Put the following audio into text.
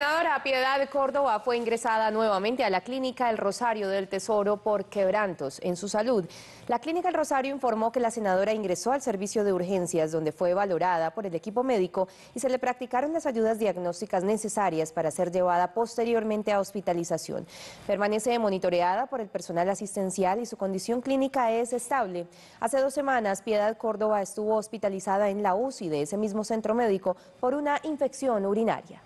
senadora Piedad Córdoba fue ingresada nuevamente a la Clínica El Rosario del Tesoro por quebrantos en su salud. La Clínica El Rosario informó que la senadora ingresó al servicio de urgencias, donde fue valorada por el equipo médico y se le practicaron las ayudas diagnósticas necesarias para ser llevada posteriormente a hospitalización. Permanece monitoreada por el personal asistencial y su condición clínica es estable. Hace dos semanas, Piedad Córdoba estuvo hospitalizada en la UCI de ese mismo centro médico por una infección urinaria.